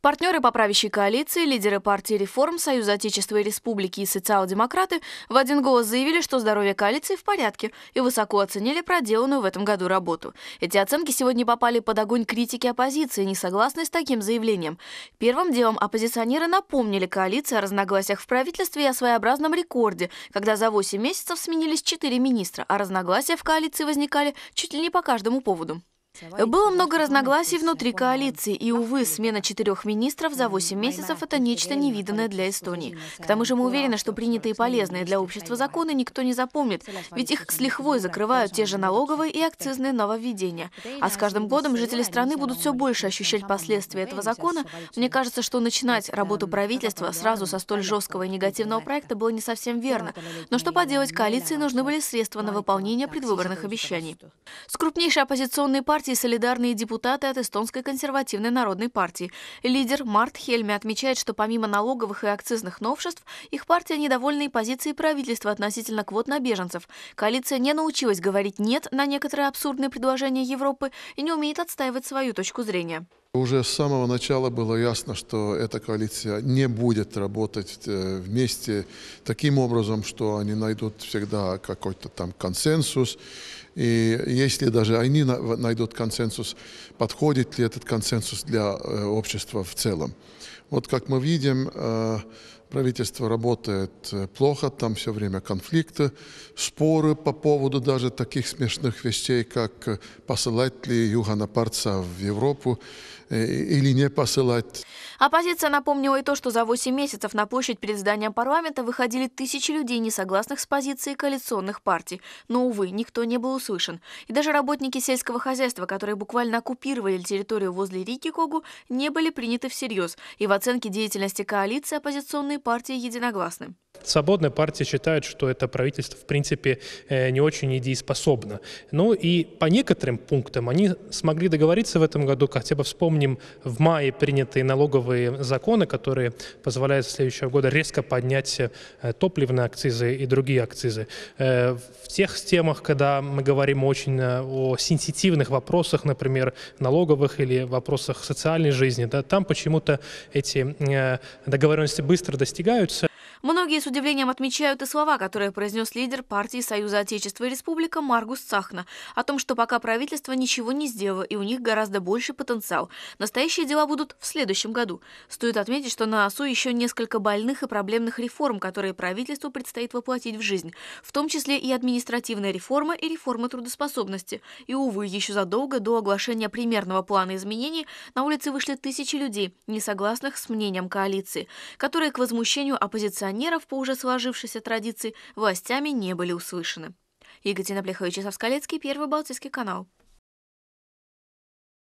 Партнеры по правящей коалиции, лидеры партии реформ, Союз Отечества и Республики и социал-демократы в один голос заявили, что здоровье коалиции в порядке и высоко оценили проделанную в этом году работу. Эти оценки сегодня попали под огонь критики оппозиции, не согласной с таким заявлением. Первым делом оппозиционеры напомнили коалиции о разногласиях в правительстве и о своеобразном рекорде, когда за 8 месяцев сменились 4 министра, а разногласия в коалиции возникали чуть ли не по каждому поводу. Было много разногласий внутри коалиции, и, увы, смена четырех министров за 8 месяцев – это нечто невиданное для Эстонии. К тому же мы уверены, что принятые полезные для общества законы никто не запомнит, ведь их с лихвой закрывают те же налоговые и акцизные нововведения. А с каждым годом жители страны будут все больше ощущать последствия этого закона. Мне кажется, что начинать работу правительства сразу со столь жесткого и негативного проекта было не совсем верно. Но что поделать, коалиции нужны были средства на выполнение предвыборных обещаний. С крупнейшей оппозиционной партией партии солидарные депутаты от Эстонской консервативной народной партии. Лидер Март Хельме отмечает, что помимо налоговых и акцизных новшеств, их партия недовольна и позицией правительства относительно квот на беженцев. Коалиция не научилась говорить «нет» на некоторые абсурдные предложения Европы и не умеет отстаивать свою точку зрения. Уже с самого начала было ясно, что эта коалиция не будет работать э, вместе таким образом, что они найдут всегда какой-то там консенсус. И если даже они найдут консенсус, подходит ли этот консенсус для э, общества в целом. Вот как мы видим, э, правительство работает э, плохо, там все время конфликты, споры по поводу даже таких смешных вещей, как э, посылать ли Югана Парца в Европу э, или не посылать. Оппозиция напомнила и то, что за 8 месяцев на площадь перед зданием парламента выходили тысячи людей, несогласных с позицией коалиционных партий. Но, увы, никто не был услышан. И даже работники сельского хозяйства, которые буквально оккупировали территорию возле реки Когу, не были приняты всерьез. И в оценке деятельности коалиции оппозиционные партии единогласны. Свободная партия считает, что это правительство, в принципе, э, не очень недееспособно. Ну и по некоторым пунктам они смогли договориться в этом году. Хотя бы вспомним в мае принятые налоговые законы, которые позволяют с следующего года резко поднять э, топливные акцизы и другие акцизы. Э, в тех темах, когда мы говорим очень о сенситивных вопросах, например, налоговых или вопросах социальной жизни, да, там почему-то эти договоренности быстро достигаются. Многие с удивлением отмечают и слова, которые произнес лидер партии Союза Отечества и Республика Маргус Цахна о том, что пока правительство ничего не сделало и у них гораздо больше потенциал. Настоящие дела будут в следующем году. Стоит отметить, что на АСУ еще несколько больных и проблемных реформ, которые правительству предстоит воплотить в жизнь, в том числе и административная реформа и реформа трудоспособности. И, увы, еще задолго до оглашения примерного плана изменений на улице вышли тысячи людей, не согласных с мнением коалиции, которые к возмущению оппозиционеров миссионеров по уже сложившейся традиции властями не были услышаны. Екатерина Плехович Савскалецкий, Первый Балтийский канал.